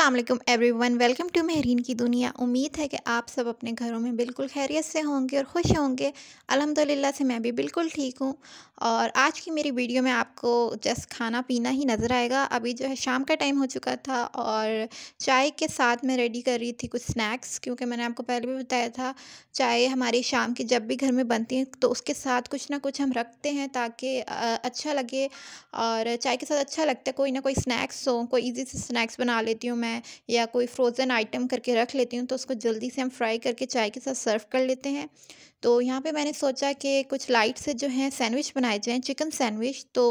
Aslam everyone welcome to Mehreen की दुनिया उम्मीद है कि आप सब अपने घरों में बिल्कुल खैरियत से होंगे और खुश होंगे अलहमदिल्ला से मैं भी बिल्कुल ठीक हूँ और आज की मेरी वीडियो में आपको जस्ट खाना पीना ही नज़र आएगा अभी जो है शाम का टाइम हो चुका था और चाय के साथ मैं रेडी कर रही थी कुछ स्नैक्स क्योंकि मैंने आपको पहले भी बताया था चाय हमारी शाम की जब भी घर में बनती है तो उसके साथ कुछ ना कुछ हम रखते हैं ताकि अच्छा लगे और चाय के साथ अच्छा लगता है कोई ना कोई स्नैक्स हो कोई ईजी से स्नैक्स बना लेती हूँ मैं या कोई फ्रोज़न आइटम करके रख लेती हूँ तो उसको जल्दी से हम फ्राई करके चाय के साथ सर्व कर लेते हैं तो यहाँ पे मैंने सोचा कि कुछ लाइट से जो है सैंडविच बनाए जाएँ चिकन सैंडविच तो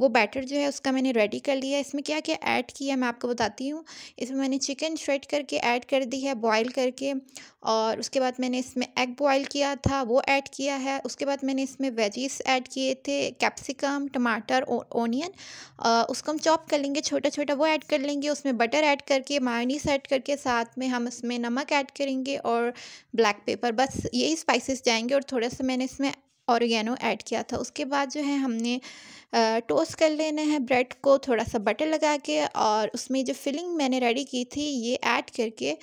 वो बैटर जो है उसका मैंने रेडी कर लिया इसमें क्या क्या ऐड किया मैं आपको बताती हूँ इसमें मैंने चिकन श्रेड करके ऐड कर दी है बॉयल करके और उसके बाद मैंने इसमें एग बॉयल किया था वो ऐड किया है उसके बाद मैंने इसमें वेजीज ऐड किए थे कैप्सिकम टमाटर ओनियन उसको हम चॉप कर लेंगे छोटा छोटा वो ऐड कर लेंगे उसमें बटर ऐड करके मायोनीस ऐड करके साथ में हम इसमें नमक ऐड करेंगे और ब्लैक पेपर बस यही स्पाइसेस जाएंगे और थोड़ा सा मैंने इसमें औरगेनो ऐड किया था उसके बाद जो है हमने टोस्ट कर लेना है ब्रेड को थोड़ा सा बटर लगा के और उसमें जो फिलिंग मैंने रेडी की थी ये ऐड करके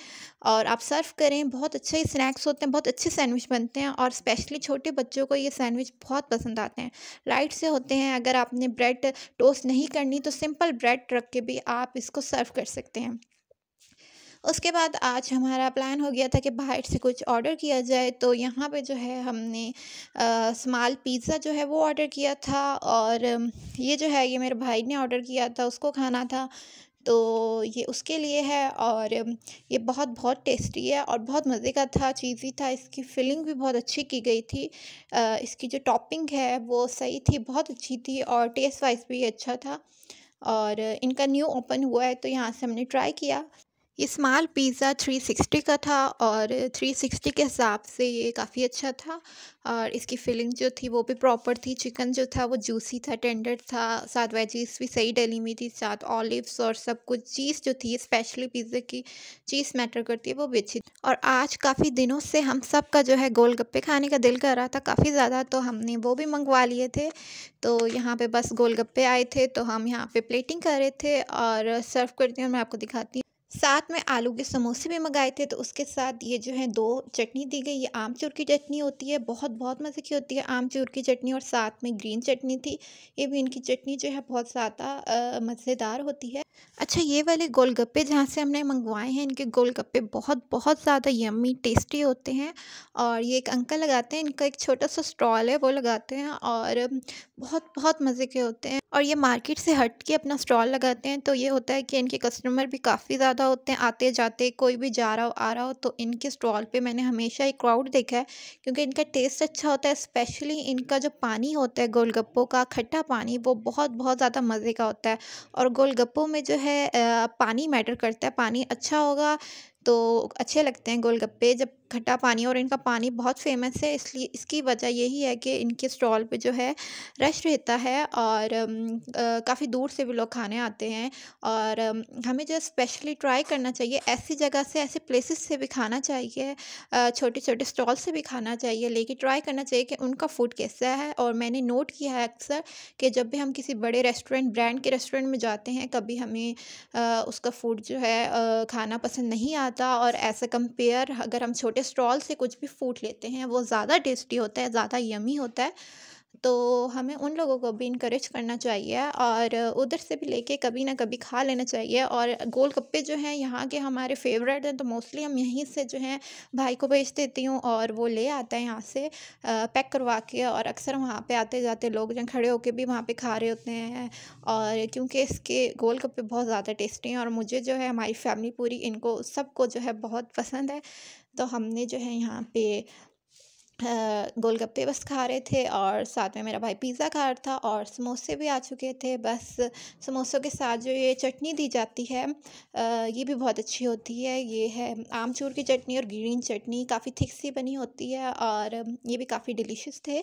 और आप सर्व करें बहुत अच्छे स्नैक्स होते हैं बहुत अच्छे सैंडविच बनते हैं और स्पेशली छोटे बच्चों को ये सैंडविच बहुत पसंद आते हैं लाइट से होते हैं अगर आपने ब्रेड टोस्ट नहीं करनी तो सिंपल ब्रेड रख के भी आप इसको सर्व कर सकते हैं उसके बाद आज हमारा प्लान हो गया था कि बाहर से कुछ ऑर्डर किया जाए तो यहाँ पे जो है हमने स्माल पिज़्ज़ा जो है वो ऑर्डर किया था और ये जो है ये मेरे भाई ने ऑर्डर किया था उसको खाना था तो ये उसके लिए है और ये बहुत बहुत टेस्टी है और बहुत मज़े का था चीज़ी था इसकी फिलिंग भी बहुत अच्छी की गई थी इसकी जो टॉपिंग है वो सही थी बहुत अच्छी थी और टेस्ट वाइज भी अच्छा था और इनका न्यू ओपन हुआ है तो यहाँ से हमने ट्राई किया ये स्माल पिज़्ज़ा 360 का था और 360 के हिसाब से ये काफ़ी अच्छा था और इसकी फिलिंग जो थी वो भी प्रॉपर थी चिकन जो था वो जूसी था टेंडर था साथ वेजीज भी सही डली हुई थी साथ ऑलिव्स और सब कुछ चीज़ जो थी स्पेशली पिज़्ज़े की चीज़ मैटर करती है वो भी अच्छी और आज काफ़ी दिनों से हम सब का जो है गोलगप्पे खाने का दिल कर रहा था काफ़ी ज़्यादा तो हमने वो भी मंगवा लिए थे तो यहाँ पर बस गोलगप्पे आए थे तो हम यहाँ पर प्लेटिंग कर रहे थे और सर्व करती हूँ मैं आपको दिखाती हूँ साथ में आलू के समोसे भी मंगाए थे तो उसके साथ ये जो है दो चटनी दी गई ये आमचूर की चटनी होती है बहुत बहुत मज़े की होती है आमचूर की चटनी और साथ में ग्रीन चटनी थी ये भी इनकी चटनी जो है बहुत ज़्यादा मज़ेदार होती है अच्छा ये वाले गोलगप्पे जहाँ से हमने मंगवाए हैं इनके गोलगप्पे बहुत बहुत ज़्यादा यम्मी टेस्टी होते हैं और ये एक अंकल लगाते हैं इनका एक छोटा सा स्टॉल है वो लगाते हैं और बहुत बहुत मज़े के होते हैं और ये मार्केट से हट के अपना स्टॉल लगाते हैं तो ये होता है कि इनके कस्टमर भी काफ़ी ज़्यादा होते हैं आते जाते कोई भी जा रहा हो आ रहा हो तो इनके स्टॉल पे मैंने हमेशा एक क्राउड देखा है क्योंकि इनका टेस्ट अच्छा होता है स्पेशली इनका जो पानी होता है गोलगप्पों का खट्टा पानी वो बहुत बहुत ज़्यादा मज़े का होता है और गोलगप्पों में जो है पानी मैटर करता है पानी अच्छा होगा तो अच्छे लगते हैं गोलगप्पे जब खट्टा पानी और इनका पानी बहुत फेमस है इसलिए इसकी वजह यही है कि इनके स्टॉल पे जो है रश रहता है और काफ़ी दूर से भी लोग खाने आते हैं और हमें जो स्पेशली ट्राई करना चाहिए ऐसी जगह से ऐसे प्लेसेस से भी खाना चाहिए छोटे छोटे स्टॉल से भी खाना चाहिए लेकिन ट्राई करना चाहिए कि उनका फूड कैसा है और मैंने नोट किया है अक्सर कि जब भी हम किसी बड़े रेस्टोरेंट ब्रांड के रेस्टोरेंट में जाते हैं कभी हमें उसका फूड जो है खाना पसंद नहीं आता आता और ऐसे कंपेयर अगर हम छोटे स्टॉल से कुछ भी फूड लेते हैं वो ज़्यादा टेस्टी होता है ज़्यादा यमी होता है तो हमें उन लोगों को भी इनक्रेज करना चाहिए और उधर से भी लेके कभी ना कभी खा लेना चाहिए और गोल गप्पे जो हैं यहाँ के हमारे फेवरेट हैं तो मोस्टली हम यहीं से जो हैं भाई को भेज देती हूँ और वो ले आता है यहाँ से पैक करवा के और अक्सर वहाँ पे आते जाते लोग जो खड़े होके भी वहाँ पे खा रहे होते हैं और क्योंकि इसके गोल गप्पे बहुत ज़्यादा टेस्टी हैं और मुझे जो है हमारी फैमिली पूरी इनको सबको जो है बहुत पसंद है तो हमने जो है यहाँ पे गोलगप्पे बस खा रहे थे और साथ में मेरा भाई पिज़्ज़ा खा रहा था और समोसे भी आ चुके थे बस समोसों के साथ जो ये चटनी दी जाती है ये भी बहुत अच्छी होती है ये है आमचूर की चटनी और ग्रीन चटनी काफ़ी थिक सी बनी होती है और ये भी काफ़ी डिलीशियस थे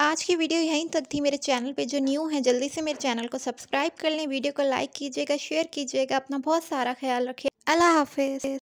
आज की वीडियो यहीं तक थी मेरे चैनल पे जो न्यू है जल्दी से मेरे चैनल को सब्सक्राइब कर लें वीडियो को लाइक कीजिएगा शेयर कीजिएगा अपना बहुत सारा ख्याल रखिए अल्लाह हाफिज़